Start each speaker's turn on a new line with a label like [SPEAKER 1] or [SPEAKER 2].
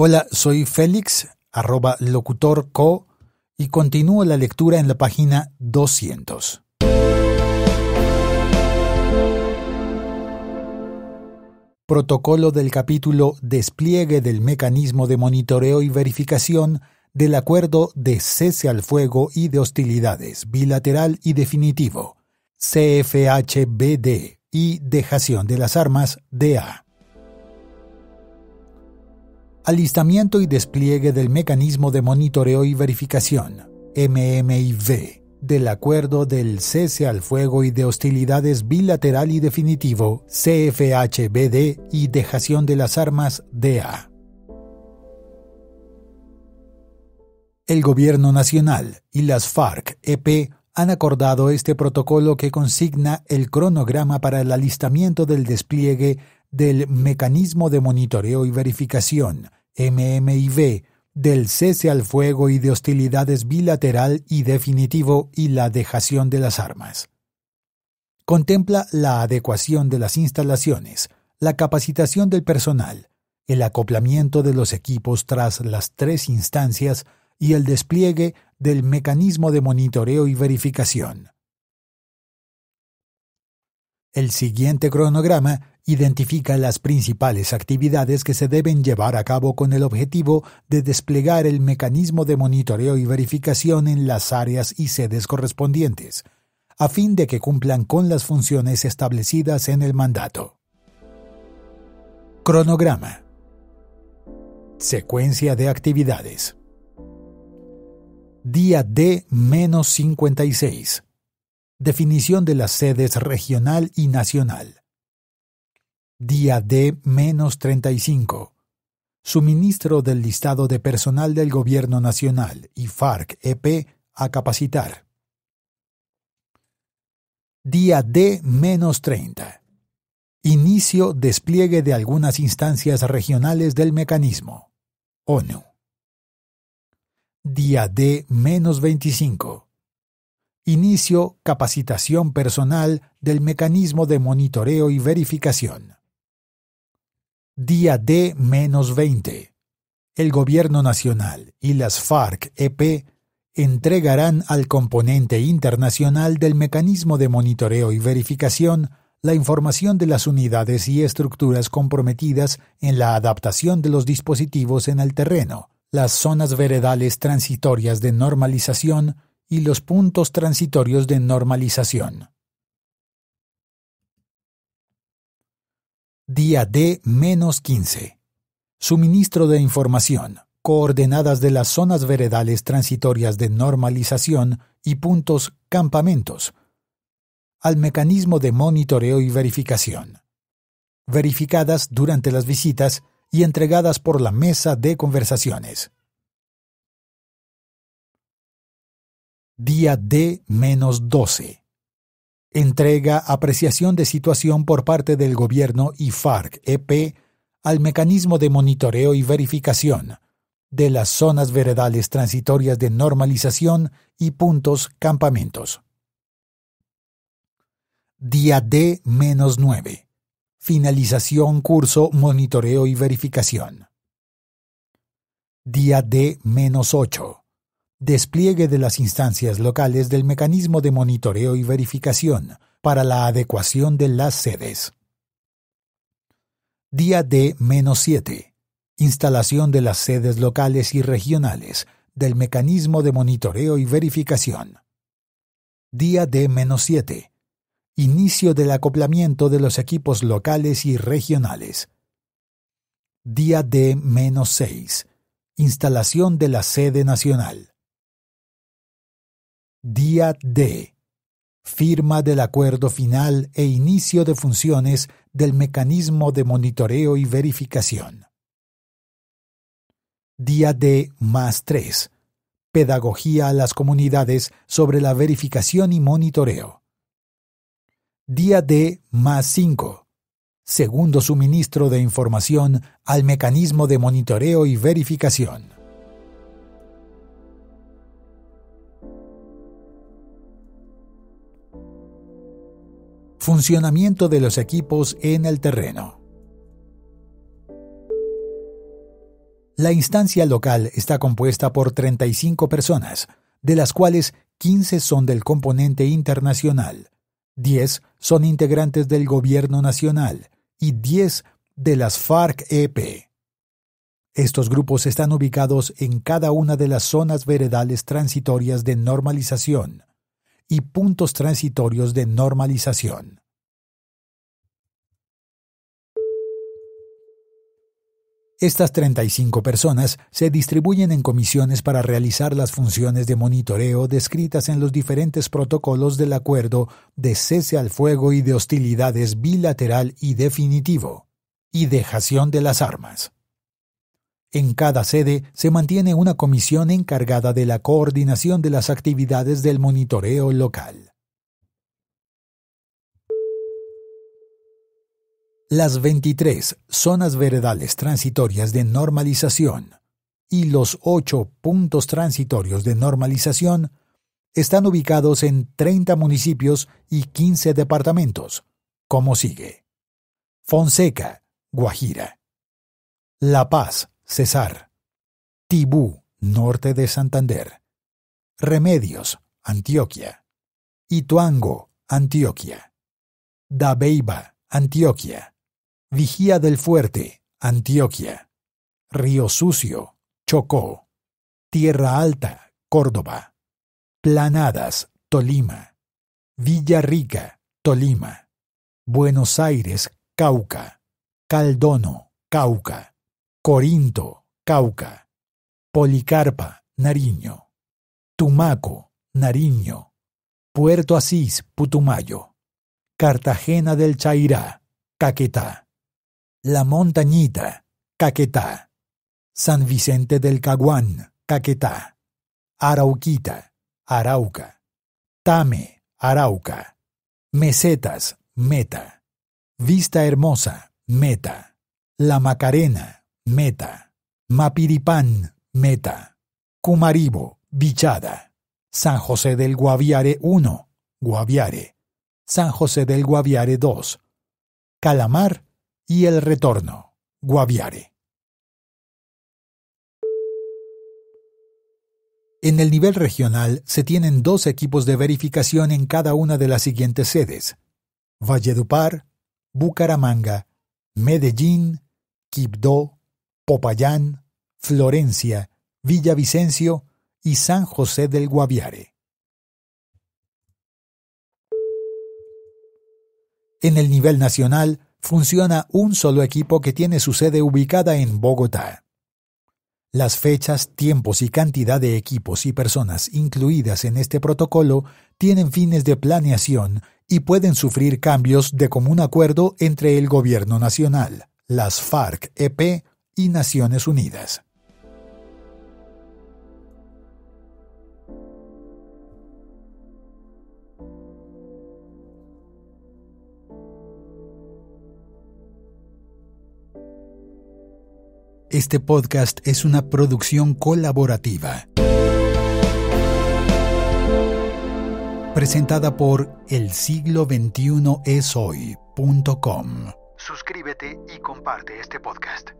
[SPEAKER 1] Hola, soy Félix, arroba locutorco, y continúo la lectura en la página 200. Protocolo del capítulo Despliegue del mecanismo de monitoreo y verificación del acuerdo de cese al fuego y de hostilidades bilateral y definitivo, CFHBD y dejación de las armas, DA alistamiento y despliegue del mecanismo de monitoreo y verificación, MMIV, del acuerdo del cese al fuego y de hostilidades bilateral y definitivo, CFHBD, y dejación de las armas, DA. El Gobierno Nacional y las FARC-EP han acordado este protocolo que consigna el cronograma para el alistamiento del despliegue del mecanismo de monitoreo y verificación, MMIV, del cese al fuego y de hostilidades bilateral y definitivo y la dejación de las armas. Contempla la adecuación de las instalaciones, la capacitación del personal, el acoplamiento de los equipos tras las tres instancias y el despliegue del mecanismo de monitoreo y verificación. El siguiente cronograma identifica las principales actividades que se deben llevar a cabo con el objetivo de desplegar el mecanismo de monitoreo y verificación en las áreas y sedes correspondientes, a fin de que cumplan con las funciones establecidas en el mandato. Cronograma. Secuencia de actividades. Día D-56. Definición de las sedes regional y nacional. Día D-35. Suministro del listado de personal del Gobierno Nacional y FARC-EP a capacitar. Día D-30. Inicio despliegue de algunas instancias regionales del mecanismo. ONU. Día D-25 inicio capacitación personal del mecanismo de monitoreo y verificación. Día D-20. El Gobierno Nacional y las FARC-EP entregarán al componente internacional del mecanismo de monitoreo y verificación la información de las unidades y estructuras comprometidas en la adaptación de los dispositivos en el terreno, las zonas veredales transitorias de normalización, y los puntos transitorios de normalización. Día D-15. Suministro de información, coordenadas de las zonas veredales transitorias de normalización y puntos campamentos, al mecanismo de monitoreo y verificación, verificadas durante las visitas y entregadas por la mesa de conversaciones. día D 12. Entrega apreciación de situación por parte del Gobierno y FARC-EP al mecanismo de monitoreo y verificación de las zonas veredales transitorias de normalización y puntos campamentos. Día D 9. Finalización curso monitoreo y verificación. Día D 8 despliegue de las instancias locales del mecanismo de monitoreo y verificación para la adecuación de las sedes. Día D-7. Instalación de las sedes locales y regionales del mecanismo de monitoreo y verificación. Día D-7. Inicio del acoplamiento de los equipos locales y regionales. Día D-6. Instalación de la sede nacional. Día D. Firma del acuerdo final e inicio de funciones del mecanismo de monitoreo y verificación. Día D más 3. Pedagogía a las comunidades sobre la verificación y monitoreo. Día D más 5. Segundo suministro de información al mecanismo de monitoreo y verificación. Funcionamiento de los equipos en el terreno. La instancia local está compuesta por 35 personas, de las cuales 15 son del componente internacional, 10 son integrantes del gobierno nacional y 10 de las FARC-EP. Estos grupos están ubicados en cada una de las zonas veredales transitorias de normalización y puntos transitorios de normalización. Estas 35 personas se distribuyen en comisiones para realizar las funciones de monitoreo descritas en los diferentes protocolos del acuerdo de cese al fuego y de hostilidades bilateral y definitivo, y dejación de las armas. En cada sede se mantiene una comisión encargada de la coordinación de las actividades del monitoreo local. las 23 zonas veredales transitorias de normalización y los 8 puntos transitorios de normalización están ubicados en 30 municipios y 15 departamentos, como sigue. Fonseca, Guajira. La Paz, Cesar. Tibú, norte de Santander. Remedios, Antioquia. Ituango, Antioquia. Dabeiba, Antioquia. Vigía del Fuerte, Antioquia. Río Sucio, Chocó. Tierra Alta, Córdoba. Planadas, Tolima. Villa Rica, Tolima. Buenos Aires, Cauca. Caldono, Cauca. Corinto, Cauca. Policarpa, Nariño. Tumaco, Nariño. Puerto Asís, Putumayo. Cartagena del Chairá, Caquetá. La Montañita, Caquetá. San Vicente del Caguán, Caquetá. Arauquita, Arauca. Tame, Arauca. Mesetas, Meta. Vista Hermosa, Meta. La Macarena, Meta. Mapiripán, Meta. Cumaribo, Bichada. San José del Guaviare 1, Guaviare. San José del Guaviare 2. Calamar, y El Retorno, Guaviare. En el nivel regional se tienen dos equipos de verificación en cada una de las siguientes sedes: Valledupar, Bucaramanga, Medellín, Quibdó, Popayán, Florencia, Villavicencio y San José del Guaviare. En el nivel nacional funciona un solo equipo que tiene su sede ubicada en Bogotá. Las fechas, tiempos y cantidad de equipos y personas incluidas en este protocolo tienen fines de planeación y pueden sufrir cambios de común acuerdo entre el Gobierno Nacional, las FARC-EP y Naciones Unidas. Este podcast es una producción colaborativa. Presentada por el siglo 21 es Suscríbete y comparte este podcast.